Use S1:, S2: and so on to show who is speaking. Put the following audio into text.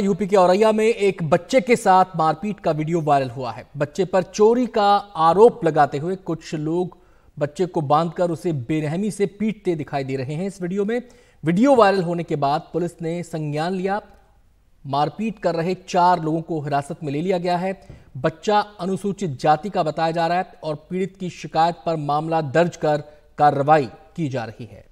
S1: UP के औरैया में एक बच्चे के साथ मारपीट का वीडियो वायरल हुआ है बच्चे पर चोरी का आरोप लगाते हुए कुछ लोग बच्चे को बांधकर उसे बेरहमी से पीटते दिखाई दे रहे हैं इस वीडियो में वीडियो वायरल होने के बाद पुलिस ने संज्ञान लिया मारपीट कर रहे चार लोगों को हिरासत में ले लिया गया है बच्चा अनुसूचित जाति का बताया जा रहा है और पीड़ित की शिकायत पर मामला दर्ज कर कार्रवाई की जा रही है